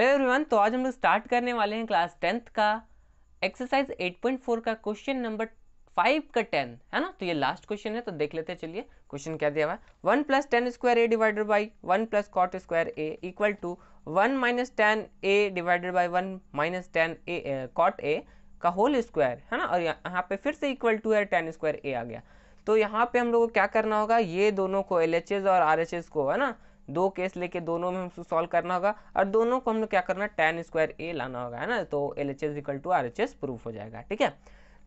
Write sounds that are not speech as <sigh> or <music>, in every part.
hello everyone तो आज हम लोग स्टार्ट करने वाले हैं क्लास टेंथ का एक्सरसाइज 8.4 का क्वेश्चन नंबर फाइव का टेन है ना तो ये लास्ट क्वेश्चन है तो देख लेते हैं चलिए क्वेश्चन क्या दिया हुआ है one plus tan square A divided by one plus cot square A equal to one minus tan A divided by one minus tan A cot A का होल स्क्वायर है ना और यहाँ पे फिर से इक्वल टू है टेन स्क्वायर ए आ गया तो यहाँ पे हम लोग को क्या करना होगा ये दोनों को एल और आर को है ना दो केस लेके दोनों में हमको सॉल्व करना होगा और दोनों को हमने क्या करना है टेन स्क्वायर ए लाना होगा है ना तो L H S equal to R H S proof हो जाएगा ठीक है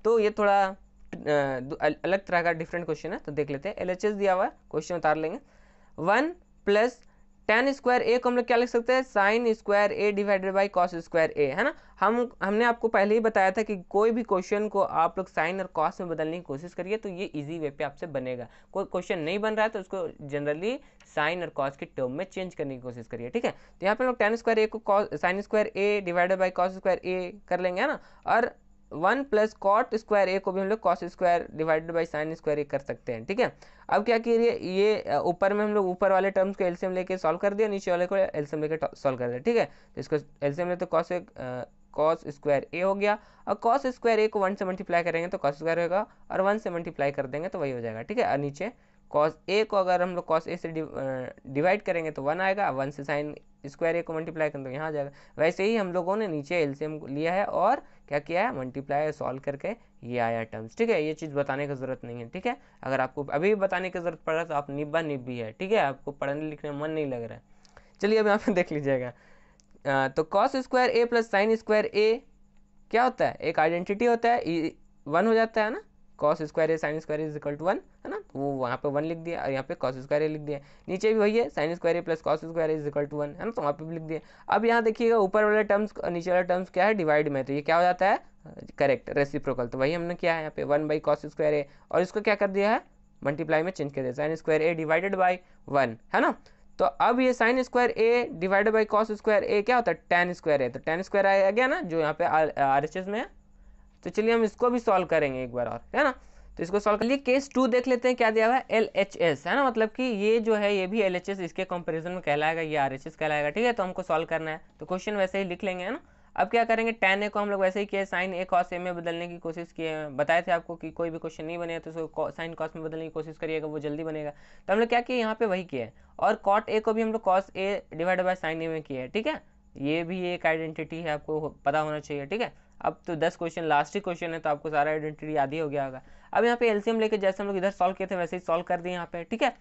तो ये थोड़ा अलग तरह का डिफरेंट क्वेश्चन है तो देख लेते हैं एल एच एस दिया हुआ है क्वेश्चन उतार लेंगे one plus tan square A को हम लोग क्या लिख सकते हैं sine square A divided by cos square A है ना हम हमने आपको पहले ही बताया था कि कोई भी क्वेश्चन को आप लोग साइन और कॉस में बदलने की कोशिश करिए तो ये इजी वे पे आपसे बनेगा कोई क्वेश्चन नहीं बन रहा है तो उसको जनरली साइन और कॉस के टर्म में चेंज करने की कोशिश करिए ठीक है तो यहाँ पे हम लोग टेन स्क्वायर ए को sine square A divided by cos square A कर लेंगे है ना और one plus cot square A को भी हम लोग cos square divided by sine square A कर सकते हैं ठीक है अब क्या करिए ये ऊपर में हम लोग ऊपर वाले टर्म्स को एल्सियम लेके सॉल्व कर दिया नीचे वाले को एल्सियम लेके सॉल्व कर दिया ठीक है तो इसको एल्सियम तो कॉस कॉस स्क्वायर ए हो गया और कॉस स्क्वायर ए को वन से मल्टीप्लाई करेंगे तो कॉस स्क्वायर होगा और वन से मल्टीप्लाई कर देंगे तो वही हो जाएगा ठीक है और नीचे कॉस ए को अगर हम लोग कॉस ए से डिवाइड करेंगे तो वन आएगा वन से साइन स्क्वायर ए को मल्टीप्लाई कर दो यहाँ आ जाएगा वैसे ही हम लोगों ने नीचे एलसीएम लिया है और क्या किया है मल्टीप्लाई सॉल्व करके ये आया टर्म्स ठीक है ये चीज़ बताने की ज़रूरत नहीं है ठीक है अगर आपको अभी भी बताने की ज़रूरत पड़ रहा है तो आप निब्बा निब्बी है ठीक है आपको पढ़ने लिखने में मन नहीं लग रहा है चलिए अब यहाँ पर <laughs> देख लीजिएगा तो cos square A plus sine square A क्या होता है एक आइडेंटिटी होता है वन हो जाता है ना cos square A sine square is equal to one है ना वो वहाँ पे वन लिख दिया और यहाँ पे कॉस स्क्वायर ए लिख दिया नीचे भी वही है sine square A plus cos square is equal to one है ना तो वहाँ पे भी लिख दिया अब यहाँ देखिएगा ऊपर वाले टर्म्स नीचे वाले टर्म्स क्या है डिवाइड में तो ये क्या हो जाता है करेक्ट रेसिप्रोकल तो वही हमने किया है यहाँ पे one by cos square A और इसको क्या कर दिया है मल्टीप्लाई में चेंज कर दिया sine square A divided by one है ना तो अब ये sine square A divided by cos square A क्या होता है टेन स्क्वायर ए तो टेन स्क्वायर आ गया ना जो यहाँ पे आर एच एस में है तो चलिए हम इसको भी सॉल्व करेंगे एक बार और है ना तो इसको सॉल्व कर लिए केस टू देख लेते हैं क्या दिया हुआ है एल एच एस है ना मतलब कि ये जो है ये भी एल एच एस इसके कंपेरिजन में कहलाएगा ये आर एच एस कहलाएगा ठीक है तो हमको सॉल्व करना है तो क्वेश्चन वैसे ही लिख लेंगे है ना अब क्या करेंगे टेन ए को हम लोग वैसे ही किए साइन ए कॉस ए में बदलने की कोशिश किए बताए थे आपको कि कोई भी क्वेश्चन नहीं बने तो उसको साइन कॉस में बदलने की कोशिश करिएगा वो जल्दी बनेगा तो हम लोग क्या किए यहाँ पे वही किए और कॉट ए को भी हम लोग cos A divide by sine A में किए ठीक है ये भी एक आइडेंटिटी है आपको पता होना चाहिए ठीक है अब तो दस क्वेश्चन लास्ट ही क्वेश्चन है तो आपको सारा आइडेंटिटी याद ही हो गया होगा अब यहाँ पे एलसीएम लेके जैसे हम लोग इधर सॉल्व किए थे वैसे ही सॉल्व कर दिए यहाँ पे ठीक है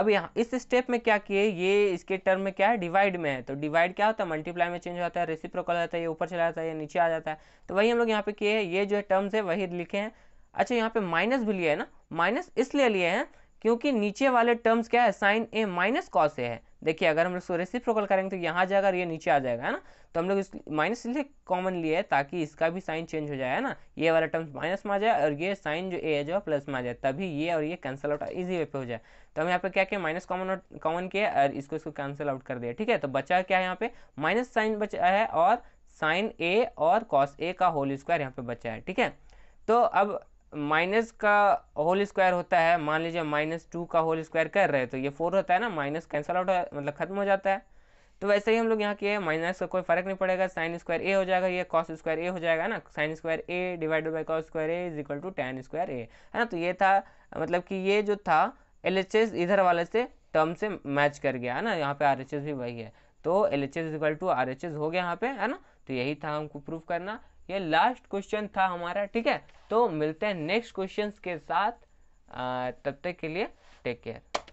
अब यहाँ इस स्टेप में क्या किए ये इसके टर्म में क्या है डिवाइड में है तो डिवाइड क्या होता है मल्टीप्लाई में चेंज होता है रेसिप्रोकल हो जाता है ये ऊपर चला जाता है ये नीचे आ जाता है तो वही हम लोग यहाँ पे किए हैं ये जो है टर्म्स है वही लिखे हैं अच्छा यहाँ पे माइनस भी लिया है ना माइनस इसलिए लिए हैं क्योंकि नीचे वाले टर्म्स क्या है sine A minus cos A है देखिए अगर हम लोग इसको रेसिप्रोकल करेंगे तो यहाँ जाएगा ये नीचे आ जाएगा है ना तो हम लोग इस माइनस इसलिए कॉमन लिए है ताकि इसका भी साइन चेंज हो जाए है ना ये वाला टर्म्स माइनस में आ जाए और ये साइन जो ए है जो प्लस में आ जाए तभी ये और ये कैंसिल आउट ईजी वे पे हो जाए तो हम यहाँ पे क्या किया माइनस कॉमन कॉमन किया और इसको इसको कैंसिल आउट कर दिया ठीक है तो बचा क्या है यहाँ पे माइनस साइन बचा है और साइन ए और कॉस ए का होल स्क्वायर यहाँ पे बचा है ठीक है तो अब माइनस का होल स्क्वायर होता है मान लीजिए माइनस टू का होल स्क्वायर कर रहे हैं तो ये फोर होता है ना माइनस कैंसिल आउट मतलब खत्म हो जाता है तो वैसे ही हम लोग यहाँ किए माइनस का कोई फर्क नहीं पड़ेगा साइन स्क्वायर ए हो जाएगा ये कॉस स्क्वायर ए हो जाएगा ना sine square A divided by cos square A is equal to tan square A है ना तो ये था मतलब कि ये जो था एल एच एस इधर वाले से टर्म से मैच कर गया है ना यहाँ पे आर एच एस भी वही है तो L H S equal to R H S हो गया यहाँ पे है ना तो यही था हमको प्रूफ करना ये लास्ट क्वेश्चन था हमारा ठीक है तो मिलते हैं नेक्स्ट क्वेश्चन के साथ तब तक के लिए टेक केयर